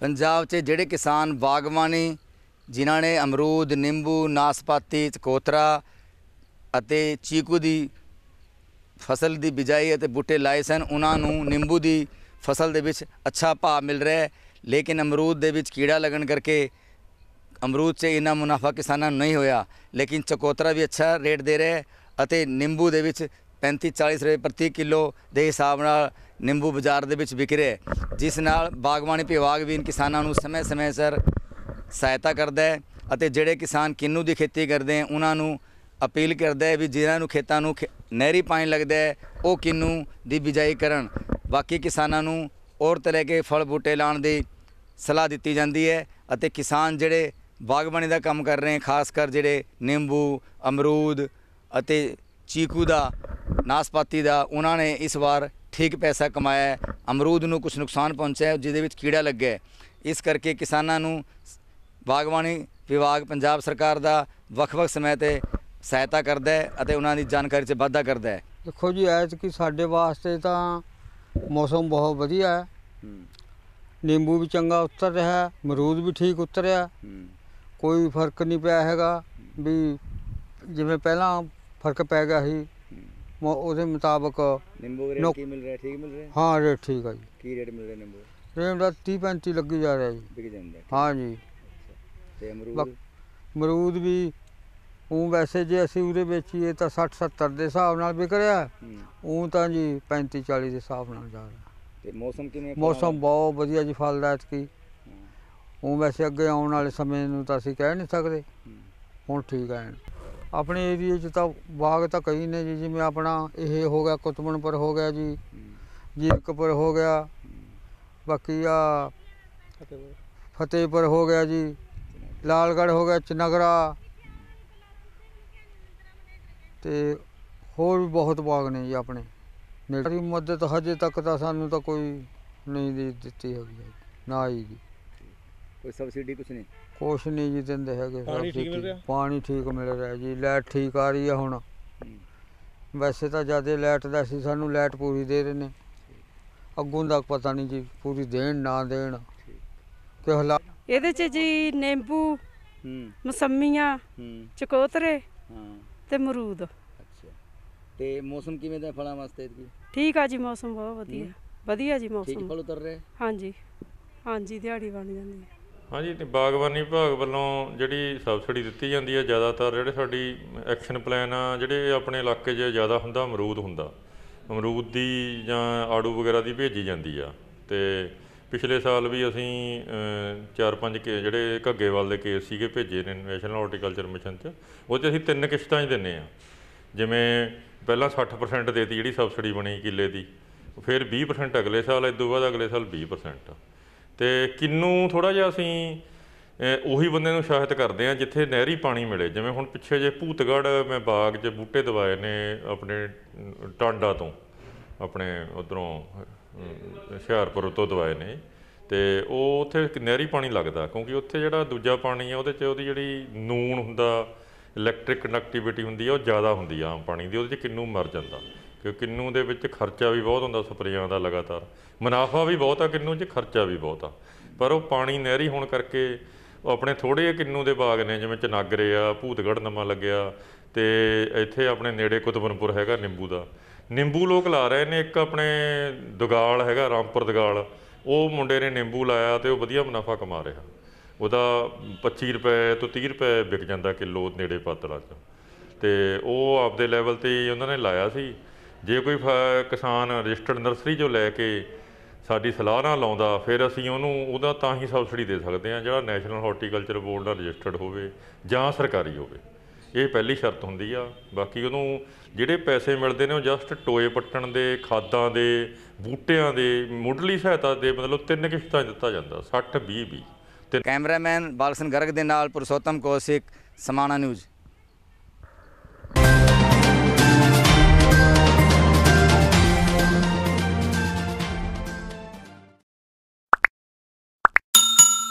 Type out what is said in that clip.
ਪੰਜਾਬ 'ਚ ਜਿਹੜੇ ਕਿਸਾਨ ਬਾਗਵਾਨੀ ਜਿਨ੍ਹਾਂ ਨੇ ਅਮਰੂਦ ਨਿੰਬੂ ਨਾਸਪਾਤੀ ਚਕੋਤਰਾ ਅਤੇ ਚੀਕੂ ਦੀ ਫਸਲ ਦੀ ਬਿਜਾਈ ਅਤੇ ਬੂਟੇ ਲਾਏ ਸਨ ਉਹਨਾਂ ਨੂੰ ਨਿੰਬੂ ਦੀ ਫਸਲ ਦੇ ਵਿੱਚ ਅੱਛਾ ਭਾਅ ਮਿਲ ਰਿਹਾ ਹੈ ਲੇਕਿਨ ਅਮਰੂਦ ਦੇ ਵਿੱਚ ਕੀੜਾ ਲੱਗਣ ਕਰਕੇ ਅਮਰੂਦ 'ਚ ਇਨਾ ਮੁਨਾਫਾ ਕਿਸਾਨਾਂ ਨੂੰ ਨਹੀਂ ਹੋਇਆ ਲੇਕਿਨ ਚਕੋਤਰਾ ਵੀ ਅੱਛਾ ਰੇਟ ਦੇ ਰਿਹਾ ਅਤੇ ਨਿੰਬੂ ਦੇ ਵਿੱਚ 35 40 ਰੁਪਏ ਪ੍ਰਤੀ ਕਿਲੋ ਦੇ ਹਿਸਾਬ ਨਾਲ ਨਿੰਬੂ ਬਾਜ਼ਾਰ ਦੇ ਵਿੱਚ ਵਿਕ ਰਿਹਾ ਜਿਸ ਨਾਲ ਬਾਗਬਾਨੀ ਵਿਭਾਗ ਵੀ ਇਨ ਕਿਸਾਨਾਂ ਨੂੰ ਸਮੇਂ-ਸਮੇਂ ਸਰ ਸਹਾਇਤਾ ਕਰਦਾ ਹੈ ਅਤੇ ਜਿਹੜੇ ਕਿਸਾਨ ਕਿੰਨੂ ਦੀ ਖੇਤੀ ਕਰਦੇ ਹਨ ਉਹਨਾਂ ਨੂੰ ਅਪੀਲ ਕਰਦਾ ਹੈ ਵੀ ਜਿਹਨਾਂ ਨੂੰ ਖੇਤਾਂ ਨੂੰ ਨਹਿਰੀ ਪਾਣੀ ਲੱਗਦਾ ਹੈ ਉਹ ਕਿੰਨੂ ਦੀ ਬਿਜਾਈ ਕਰਨ ਬਾਕੀ ਕਿਸਾਨਾਂ ਨੂੰ ਔਰ ਤਰ੍ਹਾਂ ਕੇ ਫਲ ਬੂਟੇ ਲਾਉਣ ਦੀ ਸਲਾਹ ਦਿੱਤੀ ਜਾਂਦੀ ਹੈ ਅਤੇ ਕਿਸਾਨ ਜਿਹੜੇ ਬਾਗਬਾਨੀ ਦਾ ਕੰਮ ਕਰ ਰਹੇ ਹਨ ਖਾਸ ਕਰ ਜਿਹੜੇ ਨਿੰਬੂ ਅਮਰੂਦ ਅਤੇ ਚੀਕੂ ਦਾ ਨਾਸਪਾਤੀ ਦਾ ਉਹਨਾਂ ਨੇ ਇਸ ਵਾਰ ਠੀਕ ਪੈਸਾ ਕਮਾਇਆ ਅਮਰੂਦ ਨੂੰ ਕੁਝ ਨੁਕਸਾਨ ਪਹੁੰਚਿਆ ਜਿਹਦੇ ਵਿੱਚ ਕੀੜਾ ਲੱਗਿਆ ਇਸ ਕਰਕੇ ਕਿਸਾਨਾਂ ਨੂੰ ਬਾਗਬਾਨੀ ਵਿਭਾਗ ਪੰਜਾਬ ਸਰਕਾਰ ਦਾ ਵੱਖ-ਵੱਖ ਸਮੇਂ ਤੇ ਸਹਾਇਤਾ ਕਰਦਾ ਹੈ ਅਤੇ ਉਹਨਾਂ ਦੀ ਜਾਣਕਾਰੀ 'ਚ ਵਾਧਾ ਕਰਦਾ ਹੈ ਦੇਖੋ ਜੀ ਐਤ ਕਿ ਸਾਡੇ ਵਾਸਤੇ ਤਾਂ ਮੌਸਮ ਬਹੁਤ ਵਧੀਆ ਹੈ ਨਿੰਬੂ ਵੀ ਚੰਗਾ ਉਤਰ ਰਿਹਾ ਮਰੂਦ ਵੀ ਠੀਕ ਉਤਰਿਆ ਕੋਈ ਫਰਕ ਨਹੀਂ ਪਿਆ ਹੈਗਾ ਵੀ ਜਿਵੇਂ ਪਹਿਲਾਂ ਫਰਕ ਪੈ ਗਿਆ ਸੀ ਉਹਦੇ ਮੁਤਾਬਕ ਨਿੰਬੂ ਰੇਟ ਕੀ ਮਿਲ ਰਿਹਾ ਠੀਕ ਮਿਲ ਰਿਹਾ ਹਾਂ ਰੇਟ ਠੀਕ ਆ ਜੀ ਕੀ ਰੇਟ ਮਿਲ ਰਿਹਾ ਨਿੰਬੂ ਰੇਟ ਦਾ 30 35 ਲੱਗੀ ਜਾ ਰਿਹਾ ਜੀ ਵਿਕ ਜਾਂਦਾ ਹਾਂ ਜੀ ਤੇ ਅਮਰੂਦ ਅਮਰੂਦ ਵੀ ਉਹ ਵੈਸੇ ਜੇ ਅਸੀਂ ਉਹਦੇ ਵੇਚੀਏ ਤਾਂ 60 70 ਦੇ ਹਿਸਾਬ ਨਾਲ ਵਿਕ ਰਿਹਾ ਉਹ ਤਾਂ ਜੀ 35 40 ਦੇ ਹਿਸਾਬ ਨਾਲ ਜਾ ਰਿਹਾ ਤੇ ਮੌਸਮ ਕਿਵੇਂ ਮੌਸਮ ਬਹੁਤ ਵਧੀਆ ਜੀ ਫਲਦਾਇਤ ਕੀ ਉਹ ਵੈਸੇ ਅੱਗੇ ਆਉਣ ਵਾਲੇ ਸਮੇਂ ਨੂੰ ਤਾਂ ਅਸੀਂ ਕਹਿ ਨਹੀਂ ਸਕਦੇ ਹੁਣ ਠੀਕ ਆ ਆਪਣੇ ਏਰੀਏ 'ਚ ਤਾਂ ਬਾਗ ਤਾਂ ਕਈ ਨੇ ਜੀ ਜਿਵੇਂ ਆਪਣਾ ਇਹ ਹੋ ਗਿਆ ਕੁਤਬਨਪੁਰ ਹੋ ਗਿਆ ਜੀ ਜੀਰਕਪੁਰ ਹੋ ਗਿਆ ਬਾਕੀ ਆ ਫਤਿਹਪੁਰ ਹੋ ਗਿਆ ਜੀ ਲਾਲਗੜ ਹੋ ਗਿਆ ਚਨਗਰਾ ਤੇ ਹੋਰ ਵੀ ਬਹੁਤ ਬਾਗ ਨੇ ਜੀ ਆਪਣੇ ਮੇਰੀ ਮਦਦ ਹਜੇ ਤੱਕ ਤਾਂ ਸਾਨੂੰ ਤਾਂ ਕੋਈ ਨਹੀਂ ਦਿੱਤੀ ਹੋਈ ਨਾ ਆਈ ਜੀ ਕੋਈ ਸਬਸਿਡੀ ਕੁਛ ਨਹੀਂ ਕੁਛ ਨਹੀਂ ਜੀ ਦਿੰਦੇ ਹੈਗੇ ਪਾਣੀ ਠੀਕ ਮਿਲ ਰਿਹਾ? ਪਾਣੀ ਠੀਕ ਮਿਲ ਰਿਹਾ ਜੀ ਲੈਟ ਠੀਕ ਆ ਰਹੀ ਆ ਹੁਣ ਵੈਸੇ ਤਾਂ ਜਿਆਦਾ ਲਾਈਟ ਦਾ ਸੀ ਸਾਨੂੰ ਲਾਈਟ ਪੂਰੀ ਦੇ ਰਹੇ ਨੇ ਅੱਗੋਂ ਤੱਕ ਪਤਾ ਨਹੀਂ ਜੀ ਪੂਰੀ ਦੇਣ ਨਾ ਦੇਣ ਤੇ ਹਲਾ ਇਹਦੇ 'ਚ ਜੀ ਨਿੰਬੂ ਹੂੰ ਮਸੰਮੀਆਂ ਹੂੰ ਚਕੋਤਰੇ ਹਾਂ ਤੇ ਮਰੂਦ ਅੱਛਾ ਤੇ ਮੌਸਮ ਕਿਵੇਂ ਦਾ ਫਲਾਂ ਵਾਸਤੇ ਠੀਕ ਆ ਜੀ ਮੌਸਮ ਬਹੁਤ ਵਧੀਆ ਵਧੀਆ ਜੀ ਮੌਸਮ ਠੀਕ ਫਲ ਉਤਰ ਰਹੇ ਹਾਂਜੀ ਹਾਂਜੀ ਦਿਹਾੜੀ ਬਣ ਜਾਂਦੀ ਹੈ ਹਾਂਜੀ ਤੇ ਬਾਗਬਾਨੀ ਵਿਭਾਗ ਵੱਲੋਂ ਜਿਹੜੀ ਸਬਸਿਡੀ ਦਿੱਤੀ ਜਾਂਦੀ ਹੈ ਜ਼ਿਆਦਾਤਰ ਜਿਹੜੇ ਸਾਡੀ ਐਕਸ਼ਨ ਪਲਾਨ ਆ ਜਿਹੜੇ ਆਪਣੇ ਇਲਾਕੇ 'ਚ ਜ਼ਿਆਦਾ ਹੁੰਦਾ ਅਮਰੂਦ ਹੁੰਦਾ ਅਮਰੂਦ ਦੀ ਜਾਂ ਆੜੂ ਵਗੈਰਾ ਦੀ ਭੇਜੀ ਜਾਂਦੀ ਆ ਤੇ ਪਿਛਲੇ ਸਾਲ ਵੀ ਅਸੀਂ 4-5 ਕੇ ਜਿਹੜੇ ਘੱਗੇਵਾਲ ਦੇ ਕੇਸ ਸੀਗੇ ਭੇਜੇ ਨੇ ਨੈਸ਼ਨਲ ਹਾਰਟੀਕਲਚਰ ਮਿਸ਼ਨ 'ਚ ਉਹ 'ਚ ਅਸੀਂ ਤਿੰਨ ਕਿਸ਼ਤਾਂ ਹੀ ਦਿੰਨੇ ਆ ਜਿਵੇਂ ਪਹਿਲਾਂ 60% ਦੇਤੀ ਜਿਹੜੀ ਸਬਸਿਡੀ ਬਣੀ ਕਿੱਲੇ ਦੀ ਫਿਰ 20% ਅਗਲੇ ਸਾਲ ਇਸ ਤੋਂ ਬਾਅਦ ਅਗਲੇ ਸਾਲ 20% ਤੇ ਕਿੰਨੂ ਥੋੜਾ ਜਿਹਾ ਅਸੀਂ ਉਹੀ ਬੰਦੇ ਨੂੰ ਸ਼ਾਹਿਤ ਕਰਦੇ ਆ ਜਿੱਥੇ ਨਹਿਰੀ ਪਾਣੀ ਮਿਲੇ ਜਿਵੇਂ ਹੁਣ ਪਿੱਛੇ ਜੇ ਭੂਤਗੜ ਮੈਂ ਬਾਗ 'ਚ ਬੂਟੇ ਦਵਾਏ ਨੇ ਆਪਣੇ ਟਾਂਡਾ ਤੋਂ ਆਪਣੇ ਉਧਰੋਂ ਹਿਆਰਪੁਰ ਤੋਂ ਦਵਾਏ ਨੇ ਤੇ ਉਹ ਉੱਥੇ ਨਹਿਰੀ ਪਾਣੀ ਲੱਗਦਾ ਕਿਉਂਕਿ ਉੱਥੇ ਜਿਹੜਾ ਦੂਜਾ ਪਾਣੀ ਆ ਉਹਦੇ 'ਚ ਉਹਦੀ ਜਿਹੜੀ ਨੂਨ ਹੁੰਦਾ ਇਲੈਕਟ੍ਰਿਕ ਕਨੈਕਟੀਵਿਟੀ ਹੁੰਦੀ ਆ ਉਹ ਜ਼ਿਆਦਾ ਹੁੰਦੀ ਆ ਆਮ ਪਾਣੀ ਦੀ ਉਹਦੇ 'ਚ ਕਿੰਨੂ ਮਰ ਜਾਂਦਾ ਕਿ ਕਿੰਨੂ ਦੇ ਵਿੱਚ ਖਰਚਾ ਵੀ ਬਹੁਤ ਹੁੰਦਾ ਸਪਰੇਆਂ ਦਾ ਲਗਾਤਾਰ ਮੁਨਾਫਾ ਵੀ ਬਹੁਤ ਆ ਕਿੰਨੂ 'ਚ ਖਰਚਾ ਵੀ ਬਹੁਤ ਆ ਪਰ ਉਹ ਪਾਣੀ ਨਹਿਰੀ ਹੋਣ ਕਰਕੇ ਉਹ ਆਪਣੇ ਥੋੜੇ ਕਿੰਨੂ ਦੇ ਬਾਗ ਨੇ ਜਿਵੇਂ ਚਨਾਗਰੇ ਆ ਭੂਤਗੜ ਨਮਾ ਲੱਗਿਆ ਤੇ ਇੱਥੇ ਆਪਣੇ ਨੇੜੇ ਕੁਤਬਨਪੁਰ ਹੈਗਾ ਨਿੰਬੂ ਦਾ ਨਿੰਬੂ ਲੋਕ ਲਾ ਰਹੇ ਨੇ ਇੱਕ ਆਪਣੇ ਦੁਗਾਲ ਹੈਗਾ ਰਾਮਪੁਰ ਦੁਗਾਲ ਉਹ ਮੁੰਡੇ ਨੇ ਨਿੰਬੂ ਲਾਇਆ ਤੇ ਉਹ ਵਧੀਆ ਮੁਨਾਫਾ ਕਮਾ ਰਿਹਾ ਉਹਦਾ 25 ਰੁਪਏ ਤੋਂ 30 ਰੁਪਏ ਵਿਕ ਜਾਂਦਾ ਕਿਲੋ ਨੇੜੇ ਪਾਤਲਾ ਚ ਤੇ ਉਹ ਆਪਦੇ ਲੈਵਲ ਤੇ ਉਹਨਾਂ ਨੇ ਲਾਇਆ ਸੀ ਜੇ ਕੋਈ ਕਿਸਾਨ ਰਜਿਸਟਰਡ ਨਰਸਰੀ ਜੋ ਲੈ ਕੇ ਸਾਡੀ ਸਲਾਹ ਨਾਲ ਲਾਉਂਦਾ ਫਿਰ ਅਸੀਂ ਉਹਨੂੰ ਉਹਦਾ ਤਾਂ ਹੀ ਸਬਸਿਡੀ ਦੇ ਸਕਦੇ ਹਾਂ ਜਿਹੜਾ ਨੈਸ਼ਨਲ ਹਾਰਟੀਕਲਚਰ ਬੋਰਡ ਨਾਲ ਰਜਿਸਟਰਡ ਹੋਵੇ ਜਾਂ ਸਰਕਾਰੀ ਹੋਵੇ ਇਹ ਪਹਿਲੀ ਸ਼ਰਤ ਹੁੰਦੀ ਆ ਬਾਕੀ ਉਹਨੂੰ ਜਿਹੜੇ ਪੈਸੇ ਮਿਲਦੇ ਨੇ ਉਹ ਜਸਟ ਟੋਏ ਪੱਟਣ ਦੇ ਖਾਦਾਂ ਦੇ ਬੂਟਿਆਂ ਦੇ ਮੁੱਢਲੀ ਸਹਾਇਤਾ ਦੇ ਮਤਲਬ ਤਿੰਨ ਕਿਸ਼ਤਾਂ ਦਿੱਤਾ ਜਾਂਦਾ 60 20 20 ਕੈਮਰਾਮੈਨ ਬਾਲਸਨ ਗਰਗ ਦੇ ਨਾਲ ਪੁਰਸ਼ੋਤਮ ਕੋਸਿਕ ਸਮਾਣਾ ਨਿਊਜ਼